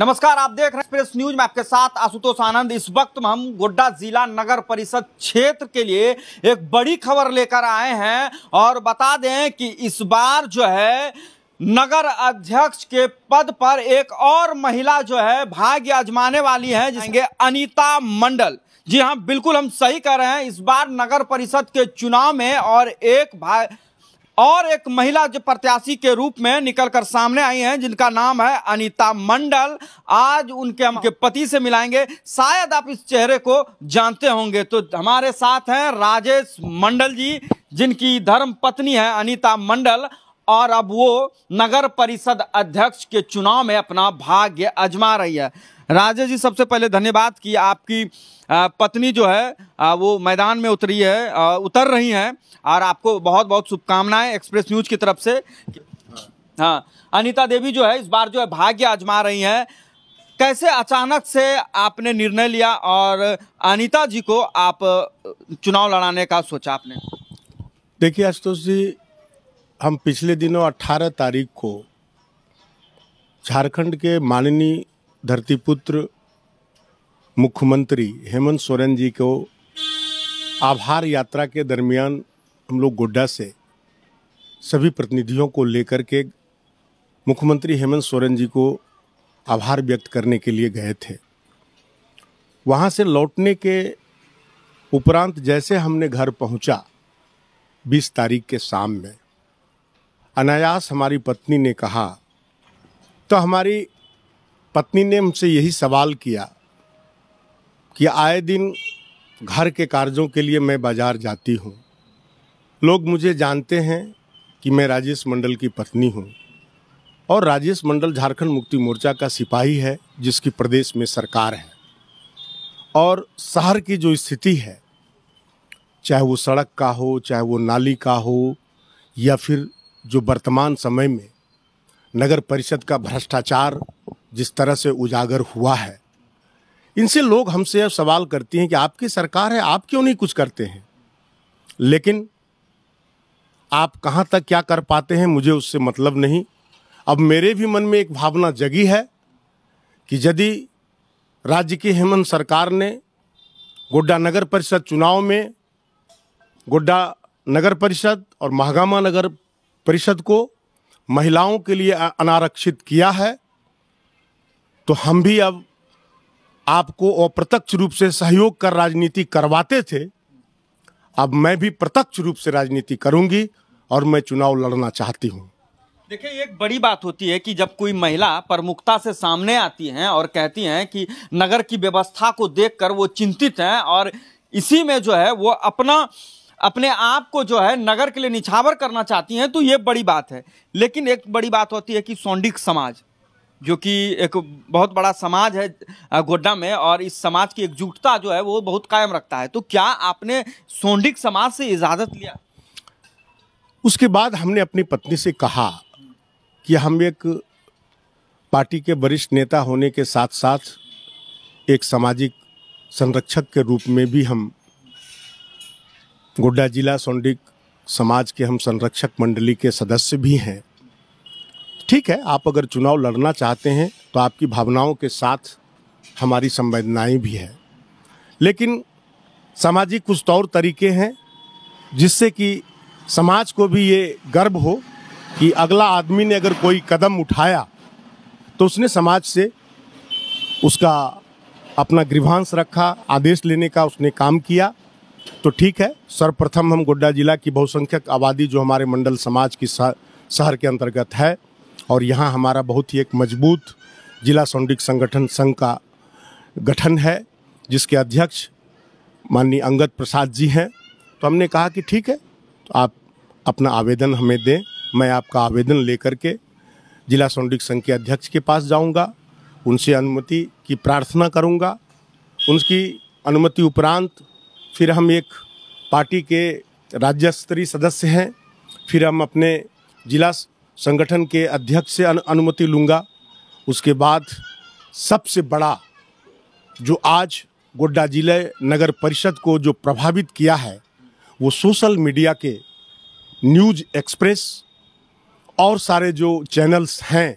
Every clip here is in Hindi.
नमस्कार आप देख रहे हैं एक्सप्रेस न्यूज में आपके साथ आशुतोष आनंद इस वक्त हम गोड्डा जिला नगर परिषद क्षेत्र के लिए एक बड़ी खबर लेकर आए हैं और बता दें कि इस बार जो है नगर अध्यक्ष के पद पर एक और महिला जो है भाग्य आजमाने वाली है जिसके अनीता मंडल जी हाँ बिल्कुल हम सही कह रहे हैं इस बार नगर परिषद के चुनाव में और एक भाई और एक महिला जो प्रत्याशी के रूप में निकलकर सामने आई हैं जिनका नाम है अनीता मंडल आज उनके हम के पति से मिलाएंगे शायद आप इस चेहरे को जानते होंगे तो हमारे साथ हैं राजेश मंडल जी जिनकी धर्म पत्नी है अनीता मंडल और अब वो नगर परिषद अध्यक्ष के चुनाव में अपना भाग्य अजमा रही है राजेश जी सबसे पहले धन्यवाद कि आपकी पत्नी जो है वो मैदान में उतरी है उतर रही हैं और आपको बहुत बहुत शुभकामनाएं एक्सप्रेस न्यूज की तरफ से हाँ अनिता देवी जो है इस बार जो है भाग्य आजमा रही हैं कैसे अचानक से आपने निर्णय लिया और अनिता जी को आप चुनाव लड़ाने का सोचा आपने देखिए आशुतोष जी हम पिछले दिनों 18 तारीख को झारखंड के माननीय धरतीपुत्र मुख्यमंत्री हेमंत सोरेन जी को आभार यात्रा के दरमियान हम लोग गोड्डा से सभी प्रतिनिधियों को लेकर के मुख्यमंत्री हेमंत सोरेन जी को आभार व्यक्त करने के लिए गए थे वहाँ से लौटने के उपरांत जैसे हमने घर पहुँचा 20 तारीख के शाम में अनायास हमारी पत्नी ने कहा तो हमारी पत्नी ने हमसे यही सवाल किया कि आए दिन घर के कार्यों के लिए मैं बाजार जाती हूँ लोग मुझे जानते हैं कि मैं राजेश मंडल की पत्नी हूँ और राजेश मंडल झारखंड मुक्ति मोर्चा का सिपाही है जिसकी प्रदेश में सरकार है और शहर की जो स्थिति है चाहे वो सड़क का हो चाहे वो नाली का हो या फिर जो वर्तमान समय में नगर परिषद का भ्रष्टाचार जिस तरह से उजागर हुआ है इनसे लोग हमसे अब सवाल करती हैं कि आपकी सरकार है आप क्यों नहीं कुछ करते हैं लेकिन आप कहाँ तक क्या कर पाते हैं मुझे उससे मतलब नहीं अब मेरे भी मन में एक भावना जगी है कि यदि राज्य की हेमंत सरकार ने गोड्डा नगर परिषद चुनाव में गोड्डा नगर परिषद और महागामा नगर परिषद को महिलाओं के लिए अनारक्षित किया है तो हम भी अब आपको अप्रत्यक्ष रूप से सहयोग कर राजनीति करवाते थे अब मैं भी प्रत्यक्ष रूप से राजनीति करूंगी और मैं चुनाव लड़ना चाहती हूँ देखिए एक बड़ी बात होती है कि जब कोई महिला प्रमुखता से सामने आती हैं और कहती हैं कि नगर की व्यवस्था को देखकर वो चिंतित हैं और इसी में जो है वो अपना अपने आप को जो है नगर के लिए निछावर करना चाहती हैं तो ये बड़ी बात है लेकिन एक बड़ी बात होती है कि सौंडिक समाज जो कि एक बहुत बड़ा समाज है गोड्डा में और इस समाज की एकजुटता जो है वो बहुत कायम रखता है तो क्या आपने सोंडिक समाज से इजाज़त लिया उसके बाद हमने अपनी पत्नी से कहा कि हम एक पार्टी के वरिष्ठ नेता होने के साथ साथ एक सामाजिक संरक्षक के रूप में भी हम गोड्डा जिला सोंडिक समाज के हम संरक्षक मंडली के सदस्य भी हैं ठीक है आप अगर चुनाव लड़ना चाहते हैं तो आपकी भावनाओं के साथ हमारी संवेदनाएं भी है लेकिन सामाजिक कुछ तौर तो तरीके हैं जिससे कि समाज को भी ये गर्व हो कि अगला आदमी ने अगर कोई कदम उठाया तो उसने समाज से उसका अपना गृहांश रखा आदेश लेने का उसने काम किया तो ठीक है सर्वप्रथम हम गोड्डा जिला की बहुसंख्यक आबादी जो हमारे मंडल समाज की शहर के अंतर्गत है और यहाँ हमारा बहुत ही एक मजबूत जिला सौंडिक संगठन संघ का गठन है जिसके अध्यक्ष माननीय अंगद प्रसाद जी हैं तो हमने कहा कि ठीक है तो आप अपना आवेदन हमें दें मैं आपका आवेदन लेकर के जिला सौंडिक संघ के अध्यक्ष के पास जाऊंगा उनसे अनुमति की प्रार्थना करूंगा उनकी अनुमति उपरांत फिर हम एक पार्टी के राज्य स्तरीय सदस्य हैं फिर हम अपने जिला संगठन के अध्यक्ष से अन, अनुमति लूँगा उसके बाद सबसे बड़ा जो आज गोड्डा जिले नगर परिषद को जो प्रभावित किया है वो सोशल मीडिया के न्यूज एक्सप्रेस और सारे जो चैनल्स हैं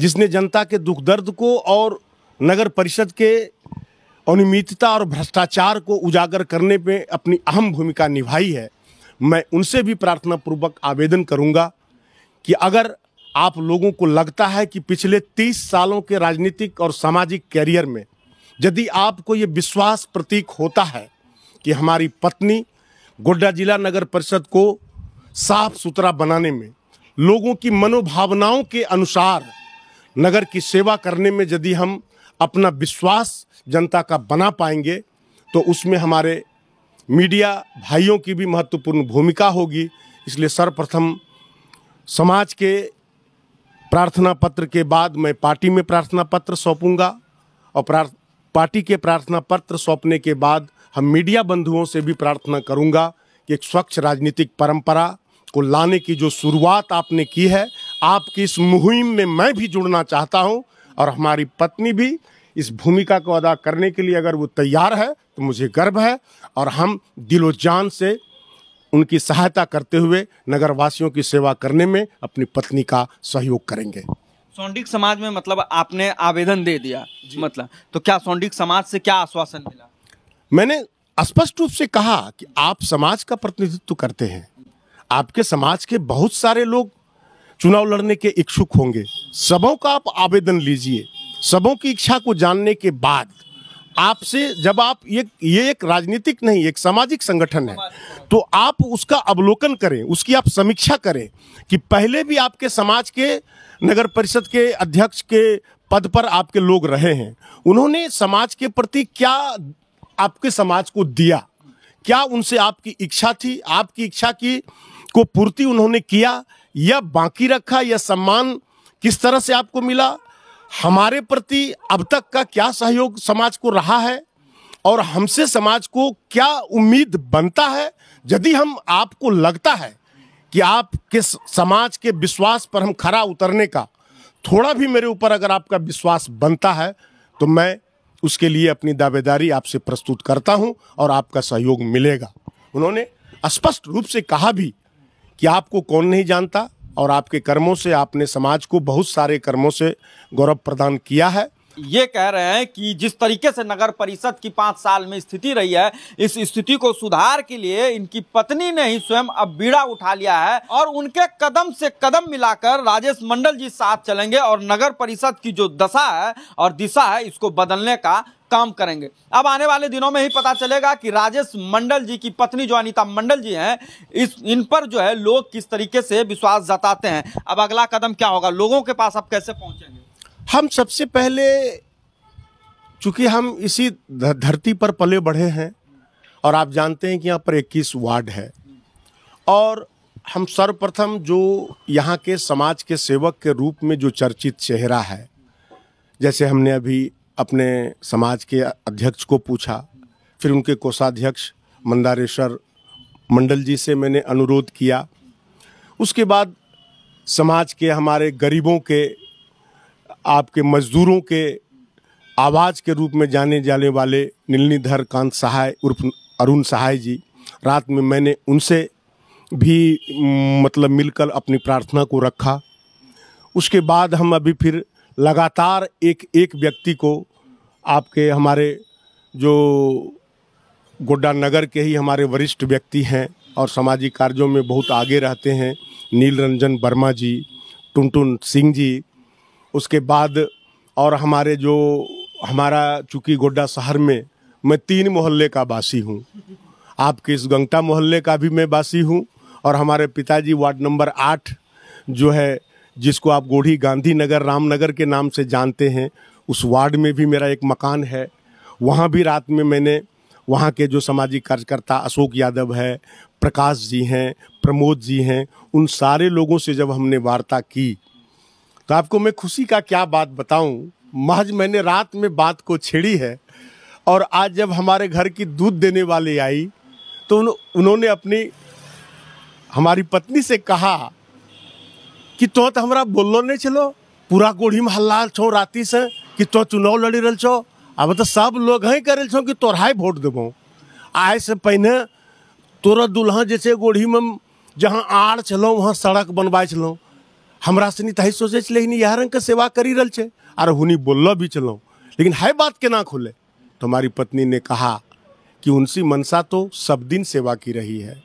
जिसने जनता के दुख दर्द को और नगर परिषद के अनियमितता और भ्रष्टाचार को उजागर करने में अपनी अहम भूमिका निभाई है मैं उनसे भी प्रार्थना पूर्वक आवेदन करूंगा कि अगर आप लोगों को लगता है कि पिछले तीस सालों के राजनीतिक और सामाजिक कैरियर में यदि आपको ये विश्वास प्रतीक होता है कि हमारी पत्नी गोड्डा जिला नगर परिषद को साफ सुथरा बनाने में लोगों की मनोभावनाओं के अनुसार नगर की सेवा करने में यदि हम अपना विश्वास जनता का बना पाएंगे तो उसमें हमारे मीडिया भाइयों की भी महत्वपूर्ण भूमिका होगी इसलिए सर्वप्रथम समाज के प्रार्थना पत्र के बाद मैं पार्टी में प्रार्थना पत्र सौंपूंगा और पार्टी के प्रार्थना पत्र सौंपने के बाद हम मीडिया बंधुओं से भी प्रार्थना करूंगा कि एक स्वच्छ राजनीतिक परंपरा को लाने की जो शुरुआत आपने की है आपकी इस मुहिम में मैं भी जुड़ना चाहता हूं और हमारी पत्नी भी इस भूमिका को अदा करने के लिए अगर वो तैयार है तो मुझे गर्व है और हम दिलोजान से उनकी सहायता करते हुए नगरवासियों की सेवा करने में अपनी पत्नी का सहयोग करेंगे सौंडिक समाज में मतलब आपने आवेदन दे दिया मतलब तो क्या सौंडिक समाज से क्या आश्वासन मिला मैंने स्पष्ट रूप से कहा कि आप समाज का प्रतिनिधित्व करते हैं आपके समाज के बहुत सारे लोग चुनाव लड़ने के इच्छुक होंगे सबों का आप आवेदन लीजिए सबों की इच्छा को जानने के बाद आपसे जब आप ये ये एक राजनीतिक नहीं एक सामाजिक संगठन है तो आप उसका अवलोकन करें उसकी आप समीक्षा करें कि पहले भी आपके समाज के नगर परिषद के अध्यक्ष के पद पर आपके लोग रहे हैं उन्होंने समाज के प्रति क्या आपके समाज को दिया क्या उनसे आपकी इच्छा थी आपकी इच्छा की को पूर्ति उन्होंने किया या बाकी रखा या सम्मान किस तरह से आपको मिला हमारे प्रति अब तक का क्या सहयोग समाज को रहा है और हमसे समाज को क्या उम्मीद बनता है यदि हम आपको लगता है कि आप किस समाज के विश्वास पर हम खरा उतरने का थोड़ा भी मेरे ऊपर अगर आपका विश्वास बनता है तो मैं उसके लिए अपनी दावेदारी आपसे प्रस्तुत करता हूं और आपका सहयोग मिलेगा उन्होंने स्पष्ट रूप से कहा भी कि आपको कौन नहीं जानता और आपके कर्मों से आपने समाज को बहुत सारे कर्मों से गौरव प्रदान किया है ये कह रहे हैं कि जिस तरीके से नगर परिषद की पांच साल में स्थिति रही है इस स्थिति को सुधार के लिए इनकी पत्नी ने ही स्वयं अब बीड़ा उठा लिया है और उनके कदम से कदम मिलाकर राजेश मंडल जी साथ चलेंगे और नगर परिषद की जो दशा है और दिशा है इसको बदलने का काम करेंगे अब आने वाले दिनों में ही पता चलेगा कि राजेश मंडल जी की पत्नी जो अनिता मंडल जी हैं इस इन पर जो है लोग किस तरीके से विश्वास जताते हैं अब अगला कदम क्या होगा लोगों के पास आप कैसे पहुंचेंगे हम सबसे पहले चूंकि हम इसी धरती पर पले बढ़े हैं और आप जानते हैं कि यहाँ पर इक्कीस वार्ड है और हम सर्वप्रथम जो यहाँ के समाज के सेवक के रूप में जो चर्चित चेहरा है जैसे हमने अभी अपने समाज के अध्यक्ष को पूछा फिर उनके कोषाध्यक्ष मंदारेश्वर मंडल जी से मैंने अनुरोध किया उसके बाद समाज के हमारे गरीबों के आपके मजदूरों के आवाज़ के रूप में जाने जाने वाले नीलनीधर कांत सहाय उर्फ अरुण सहाय जी रात में मैंने उनसे भी मतलब मिलकर अपनी प्रार्थना को रखा उसके बाद हम अभी फिर लगातार एक एक व्यक्ति को आपके हमारे जो गोड्डा नगर के ही हमारे वरिष्ठ व्यक्ति हैं और सामाजिक कार्यों में बहुत आगे रहते हैं नील रंजन वर्मा जी टुनटुन सिंह जी उसके बाद और हमारे जो हमारा चूँकि गोड्डा शहर में मैं तीन मोहल्ले का वासी हूँ आपके इस गंगटा मोहल्ले का भी मैं वासी हूँ और हमारे पिताजी वार्ड नंबर आठ जो है जिसको आप गोढ़ी गांधी नगर रामनगर के नाम से जानते हैं उस वार्ड में भी मेरा एक मकान है वहाँ भी रात में मैंने वहाँ के जो सामाजिक कार्यकर्ता अशोक यादव है प्रकाश जी हैं प्रमोद जी हैं उन सारे लोगों से जब हमने वार्ता की तो आपको मैं खुशी का क्या बात बताऊं महज मैंने रात में बात को छेड़ी है और आज जब हमारे घर की दूध देने वाली आई तो उन, उन्होंने अपनी हमारी पत्नी से कहा कि तो हमारा बोलो नहीं चलो पूरा गोढ़ी महल्ला छो राती से कि तो चुनाव लड़ी रल छो अब तो सब लोग ही कर कि तोराय वोट देबो आय से पहले तोरा दुल्हा जैसे गोढ़ी में जहाँ आड़ छो वहाँ सड़क बनवाए छलों हमरा सनी तो सोचे छले हिनी रंग के सेवा करी रल छे आर हुनी बोललो भी छलों लेकिन है बात के ना खुले तो हमारी पत्नी ने कहा कि उनसी मनसा तो सब दिन सेवा की रही है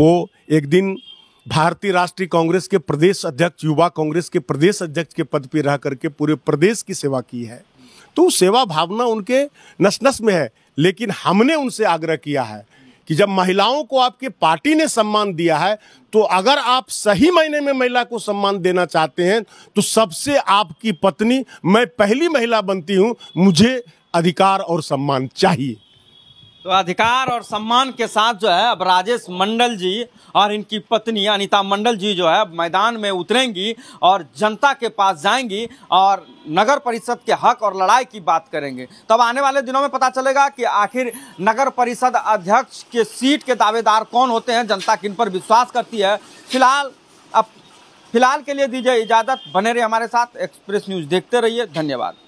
वो एक दिन भारतीय राष्ट्रीय कांग्रेस के प्रदेश अध्यक्ष युवा कांग्रेस के प्रदेश अध्यक्ष के पद पर रह करके पूरे प्रदेश की सेवा की है तो सेवा भावना उनके नस नस में है लेकिन हमने उनसे आग्रह किया है कि जब महिलाओं को आपके पार्टी ने सम्मान दिया है तो अगर आप सही मायने में महिला को सम्मान देना चाहते हैं तो सबसे आपकी पत्नी मैं पहली महिला बनती हूं मुझे अधिकार और सम्मान चाहिए तो अधिकार और सम्मान के साथ जो है अब राजेश मंडल जी और इनकी पत्नी अनिता मंडल जी जो है मैदान में उतरेंगी और जनता के पास जाएंगी और नगर परिषद के हक और लड़ाई की बात करेंगे तब आने वाले दिनों में पता चलेगा कि आखिर नगर परिषद अध्यक्ष के सीट के दावेदार कौन होते हैं जनता किन पर विश्वास करती है फिलहाल अब फिलहाल के लिए दीजिए इजाज़त बने रहे हमारे साथ एक्सप्रेस न्यूज़ देखते रहिए धन्यवाद